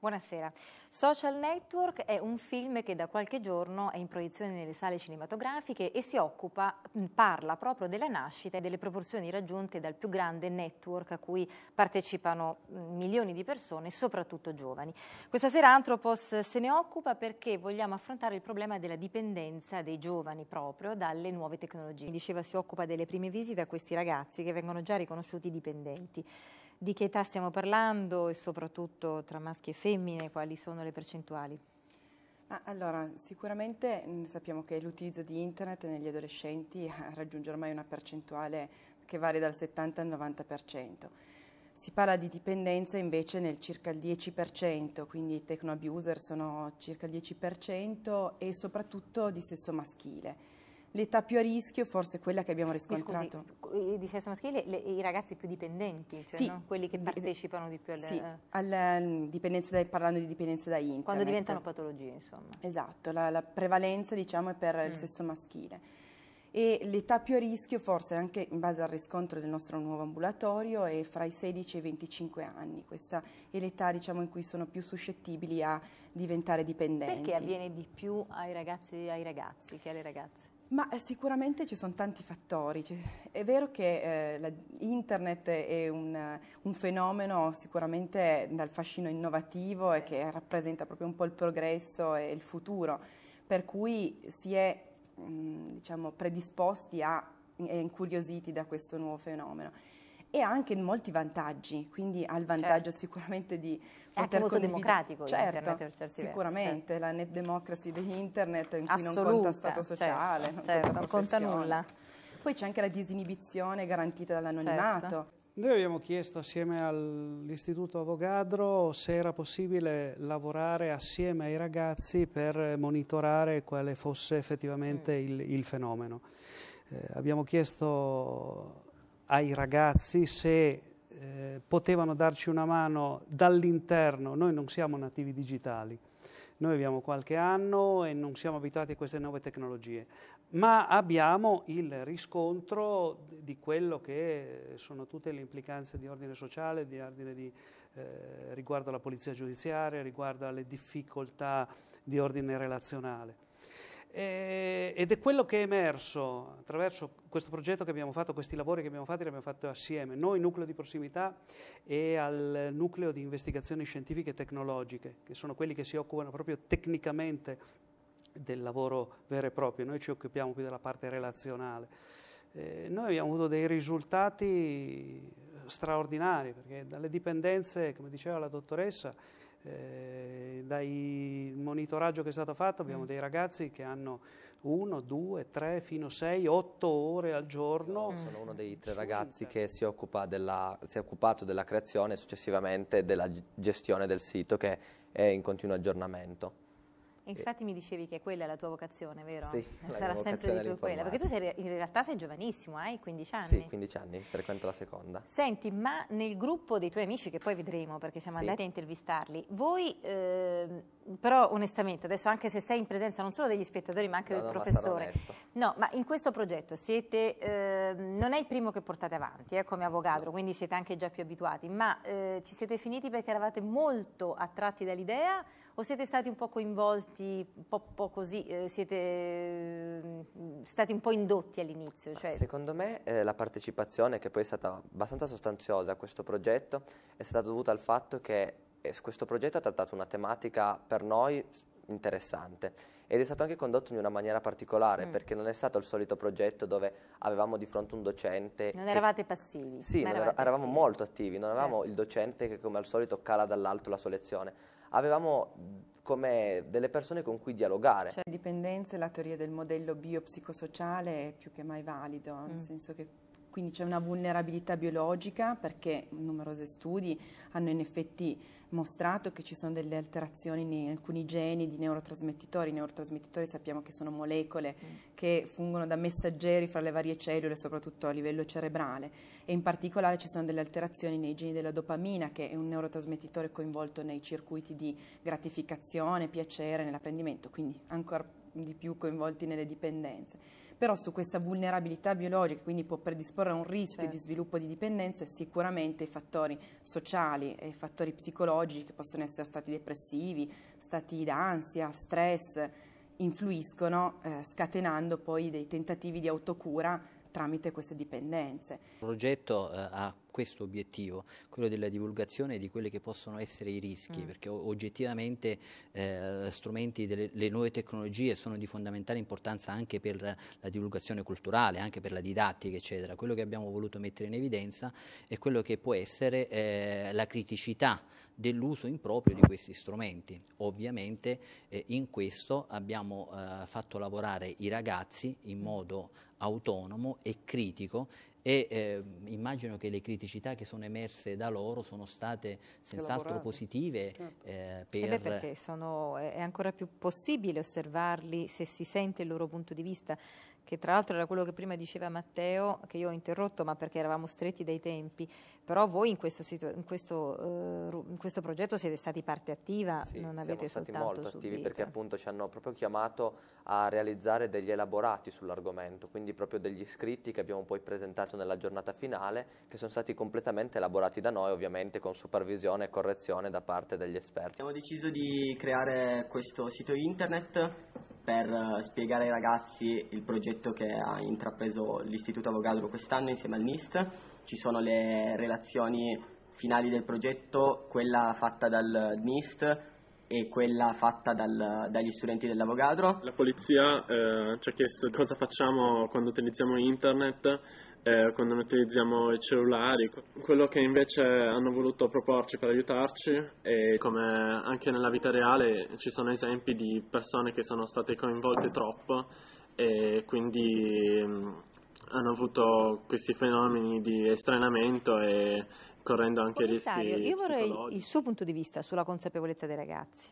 Buonasera. Social Network è un film che da qualche giorno è in proiezione nelle sale cinematografiche e si occupa, parla proprio della nascita e delle proporzioni raggiunte dal più grande network a cui partecipano milioni di persone, soprattutto giovani. Questa sera Antropos se ne occupa perché vogliamo affrontare il problema della dipendenza dei giovani proprio dalle nuove tecnologie. Diceva si occupa delle prime visite a questi ragazzi che vengono già riconosciuti dipendenti. Di che età stiamo parlando e soprattutto tra maschi e femmine quali sono le percentuali? allora, sicuramente mm, sappiamo che l'utilizzo di internet negli adolescenti eh, raggiunge ormai una percentuale che varia dal 70 al 90%. Si parla di dipendenza invece nel circa il 10%, quindi i techno abuser sono circa il 10% e soprattutto di sesso maschile l'età più a rischio forse è quella che abbiamo riscontrato. Scusi, di sesso maschile le, i ragazzi più dipendenti, cioè sì, no? quelli che partecipano di più alle... Sì, eh. alla mm, dipendenza da, parlando di dipendenza da internet. Quando diventano patologie insomma. Esatto, la, la prevalenza diciamo è per mm. il sesso maschile e l'età più a rischio forse anche in base al riscontro del nostro nuovo ambulatorio è fra i 16 e i 25 anni, questa è l'età diciamo, in cui sono più suscettibili a diventare dipendenti. Perché avviene di più ai ragazzi, ai ragazzi che alle ragazze? Ma eh, sicuramente ci sono tanti fattori. È vero che eh, internet è un, un, fenomeno sicuramente dal fascino innovativo e che rappresenta proprio un po' il progresso e il futuro, per cui si è mh, mm, diciamo, predisposti e incuriositi da questo nuovo fenomeno e ha anche molti vantaggi, quindi ha il vantaggio certo. sicuramente di è poter molto democratico certo, internet sicuramente, certo. la net democracy di internet in cui Assoluta, non conta stato certo, sociale, certo, non certo, conta, conta nulla. Poi c'è anche la disinibizione garantita dall'anonimato. Certo. Noi abbiamo chiesto assieme all'Istituto Avogadro se era possibile lavorare assieme ai ragazzi per monitorare quale fosse effettivamente mm. il, il, fenomeno. Eh, abbiamo chiesto ai ragazzi se eh, potevano darci una mano dall'interno. Noi non siamo nativi digitali, noi abbiamo qualche anno e non siamo abituati a queste nuove tecnologie, ma abbiamo il riscontro di quello che sono tutte le implicanze di ordine sociale, di ordine di, eh, riguardo alla polizia giudiziaria, riguardo alle difficoltà di ordine relazionale. Eh, ed è quello che è emerso attraverso questo progetto che abbiamo fatto, questi lavori che abbiamo fatto, li abbiamo fatti assieme, noi nucleo di prossimità e al nucleo di investigazioni scientifiche e tecnologiche, che sono quelli che si occupano proprio tecnicamente del lavoro vero e proprio, noi ci occupiamo più della parte relazionale. Eh, noi abbiamo avuto dei risultati straordinari, perché dalle dipendenze, come diceva la dottoressa, eh, dai monitoraggio che è stato fatto abbiamo mm. dei ragazzi che hanno uno, due, tre, fino a sei, otto ore al giorno. Io sono uno dei tre ragazzi che si, della, si, è occupato della creazione e successivamente della gestione del sito che è in continuo aggiornamento. E infatti mi dicevi che quella è la tua vocazione, vero? Sì, eh, Sarà sempre di più quella, perché tu sei, in realtà sei giovanissimo, hai 15 anni? Sì, 15 anni, frequento la seconda. Senti, ma nel gruppo dei tuoi amici, che poi vedremo perché siamo sì. andati a intervistarli, voi, eh, però onestamente, adesso anche se sei in presenza non solo degli spettatori ma anche no, del no, professore, ma no, ma in questo progetto siete, eh, non è il primo che portate avanti eh, come avvocato, no. quindi siete anche già più abituati, ma eh, ci siete finiti perché eravate molto attratti dall'idea o siete stati un po' coinvolti, un po', po così, eh, siete eh, stati un po' indotti all'inizio? Cioè... Secondo me eh, la partecipazione, che poi è stata abbastanza sostanziosa a questo progetto, è stata dovuta al fatto che eh, questo progetto ha trattato una tematica per noi interessante ed è stato anche condotto in una maniera particolare mm. perché non è stato il solito progetto dove avevamo di fronte un docente non che... eravate passivi sì, eravate eravamo attivi. molto attivi non avevamo certo. il docente che come al solito cala dall'alto la sua lezione avevamo come delle persone con cui dialogare. Cioè dipendenze, la teoria del modello biopsicosociale è più che mai valido, mm. nel senso che quindi c'è una vulnerabilità biologica perché numerosi studi hanno in effetti mostrato che ci sono delle alterazioni in alcuni geni di neurotrasmettitori, i neurotrasmettitori sappiamo che sono molecole mm. che fungono da messaggeri fra le varie cellule, soprattutto a livello cerebrale e in particolare ci sono delle alterazioni nei geni della dopamina che è un neurotrasmettitore coinvolto nei circuiti di gratificazione, piacere, nell'apprendimento, quindi ancora di più coinvolti nelle dipendenze però su questa vulnerabilità biologica, quindi può predisporre a un rischio certo. di sviluppo di dipendenza, sicuramente i fattori sociali e i fattori psicologici che possono essere stati depressivi, stati d'ansia, stress, influiscono eh, scatenando poi dei tentativi di autocura tramite queste dipendenze. Il progetto eh, ha questo obiettivo, quello della divulgazione di quelli che possono essere i rischi, mm. perché oggettivamente eh, strumenti delle nuove tecnologie sono di fondamentale importanza anche per la divulgazione culturale, anche per la didattica, eccetera. Quello che abbiamo voluto mettere in evidenza è quello che può essere eh, la criticità dell'uso improprio di questi strumenti. Ovviamente eh, in questo abbiamo eh, fatto lavorare i ragazzi in modo autonomo e critico e eh, immagino che le criticità che sono emerse da loro sono state senz'altro positive. Certo. Eh, per... beh, perché sono, è ancora più possibile osservarli se si sente il loro punto di vista che tra l'altro era quello che prima diceva Matteo, che io ho interrotto ma perché eravamo stretti dai tempi, però voi in questo, in questo, uh, in questo progetto siete stati parte attiva, sì, non avete soltanto siamo molto subito. attivi perché appunto ci hanno proprio chiamato a realizzare degli elaborati sull'argomento, quindi proprio degli scritti che abbiamo poi presentato nella giornata finale, che sono stati completamente elaborati da noi ovviamente con supervisione e correzione da parte degli esperti. Abbiamo deciso di creare questo sito internet per eh, spiegare ai ragazzi il progetto che ha intrapreso l'Istituto Avogadro quest'anno insieme al NIST. Ci sono le relazioni finali del progetto, quella fatta dal NIST e quella fatta dal, dagli studenti dell'Avogadro. La polizia eh, ci ha chiesto cosa facciamo quando utilizziamo internet, eh, quando utilizziamo i cellulari. Quello che invece hanno voluto proporci per aiutarci è come anche nella vita reale ci sono esempi di persone che sono state coinvolte troppo e quindi mh, mm, hanno avuto questi fenomeni di estranamento e scorrendo anche Commissario, rischi io vorrei il suo punto di vista sulla consapevolezza dei ragazzi.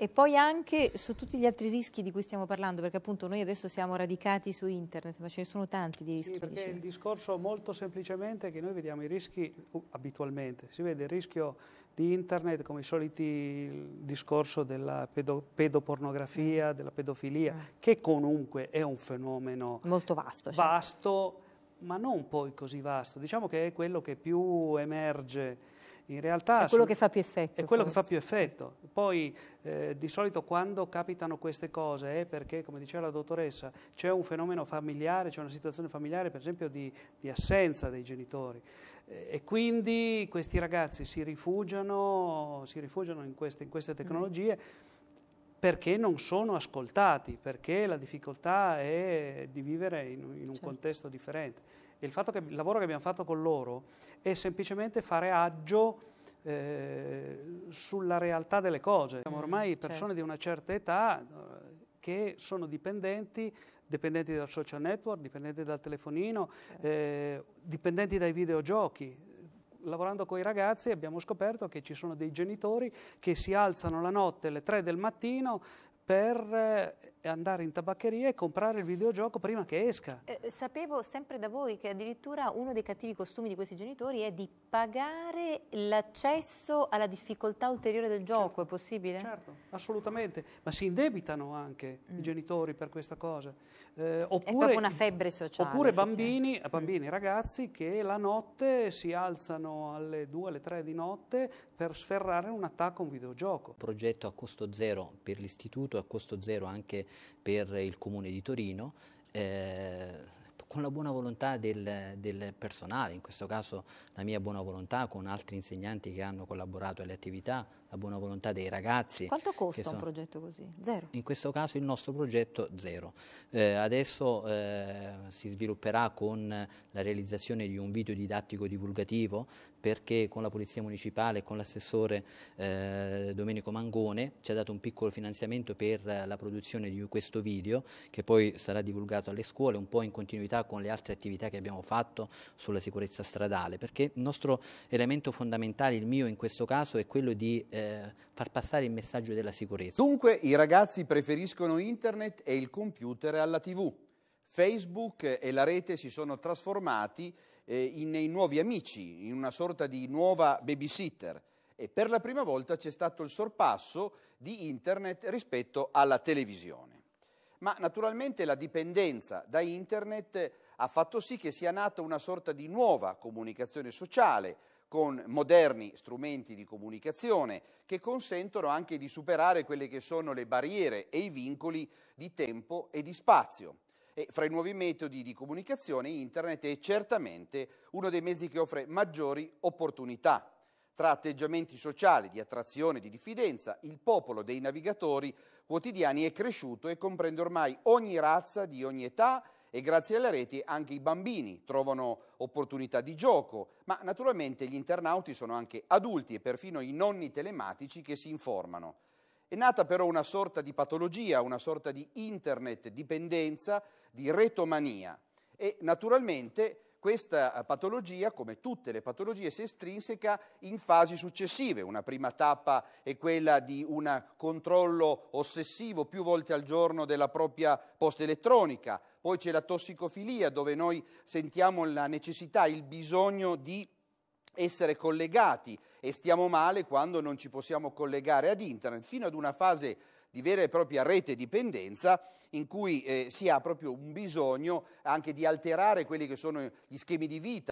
E poi anche su tutti gli altri rischi di cui stiamo parlando, perché appunto noi adesso siamo radicati su internet, ma ce ne sono tanti di rischi. Sì, perché il discorso molto semplicemente è che noi vediamo i rischi uh, abitualmente, si vede il rischio di internet come i soliti discorso della pedo, pedopornografia, mm. della pedofilia, eh. che comunque è un fenomeno molto vasto, certo. vasto ma non poi così vasto, diciamo che è quello che più emerge. In realtà è quello che fa più effetto. È quello forse. che fa più effetto. Poi eh, di solito quando capitano queste cose è perché, come diceva la dottoressa, c'è un fenomeno familiare, c'è una situazione familiare per esempio di, di assenza dei genitori eh, e quindi questi ragazzi si rifugiano, si rifugiano in, queste, in, queste, mm. tecnologie. Mm perché non sono ascoltati, perché la difficoltà è di vivere in, in un certo. contesto differente. Il, che, il, lavoro che abbiamo fatto con loro è semplicemente fare aggio eh, sulla realtà delle cose. Siamo mm, ormai persone certo. di una certa età eh, che sono dipendenti, dipendenti dal social network, dipendenti dal telefonino, certo. eh, dipendenti dai videogiochi lavorando con i ragazzi abbiamo scoperto che ci sono dei genitori che si alzano la notte alle 3 del mattino per eh, andare in tabaccheria e comprare il videogioco prima che esca. Eh, sapevo sempre da voi che addirittura uno dei cattivi costumi di questi genitori è di pagare l'accesso alla difficoltà ulteriore del gioco, certo, è possibile? Certo, assolutamente, ma si indebitano anche mm. i genitori per questa cosa. Eh, oppure, è proprio una febbre sociale. Oppure bambini, bambini mm. ragazzi che la notte si alzano alle 2, alle 3 di notte per sferrare un attacco a un videogioco. Progetto a costo zero per l'istituto, a costo zero anche per il Comune di Torino, eh, con la buona volontà del, del, personale, in questo caso la mia buona volontà con altri insegnanti che hanno collaborato alle attività, la buona volontà dei ragazzi. Quanto costa sono... un progetto così? Zero? In questo caso il nostro progetto zero. Eh, adesso eh, si svilupperà con la realizzazione di un video didattico divulgativo perché con la Polizia Municipale e con l'assessore eh, Domenico Mangone ci ha dato un piccolo finanziamento per la produzione di questo video che poi sarà divulgato alle scuole un po' in continuità con le altre attività che abbiamo fatto sulla sicurezza stradale perché il nostro elemento fondamentale, il mio in questo caso, è quello di eh, eh, far passare il messaggio della sicurezza. Dunque i ragazzi preferiscono internet e il computer alla tv. Facebook e la rete si sono trasformati eh, in, nei nuovi amici, in una sorta di nuova babysitter e per la prima volta c'è stato il sorpasso di internet rispetto alla televisione. Ma naturalmente la dipendenza da internet ha fatto sì che sia nata una sorta di nuova comunicazione sociale, con moderni strumenti di comunicazione che consentono anche di superare quelle che sono le barriere e i vincoli di tempo e di spazio. E fra i nuovi metodi di comunicazione internet è certamente uno dei mezzi che offre maggiori opportunità. Tra atteggiamenti sociali di attrazione e di diffidenza, il popolo dei navigatori quotidiani è cresciuto e comprende ormai ogni razza di ogni età e grazie alle reti anche i bambini trovano opportunità di gioco, ma naturalmente gli internauti sono anche adulti e perfino i nonni telematici che si informano. È nata però una sorta di patologia, una sorta di internet dipendenza, di retomania e naturalmente questa eh, patologia, come tutte le patologie, si estrinseca in fasi successive. Una prima tappa è quella di un controllo ossessivo più volte al giorno della propria posta elettronica. Poi c'è la tossicofilia, dove noi sentiamo la necessità, il bisogno di essere collegati e stiamo male quando non ci possiamo collegare ad internet, fino ad una fase di vera e propria rete dipendenza in cui eh, si ha proprio un bisogno anche di alterare quelli che sono gli schemi di vita